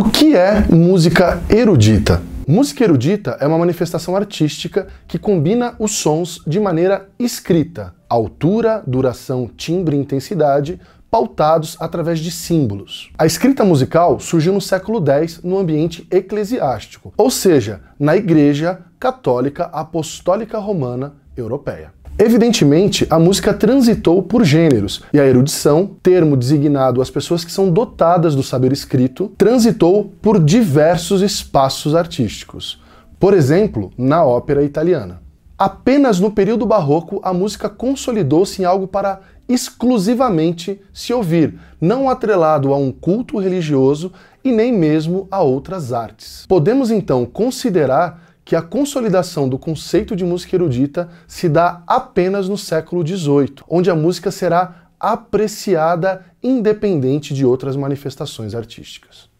o que é música erudita? Música erudita é uma manifestação artística que combina os sons de maneira escrita, altura, duração, timbre e intensidade, pautados através de símbolos. A escrita musical surgiu no século X no ambiente eclesiástico, ou seja, na Igreja Católica Apostólica Romana Europeia. Evidentemente, a música transitou por gêneros, e a erudição, termo designado às pessoas que são dotadas do saber escrito, transitou por diversos espaços artísticos. Por exemplo, na ópera italiana. Apenas no período barroco, a música consolidou-se em algo para exclusivamente se ouvir, não atrelado a um culto religioso e nem mesmo a outras artes. Podemos então considerar que a consolidação do conceito de música erudita se dá apenas no século XVIII, onde a música será apreciada independente de outras manifestações artísticas.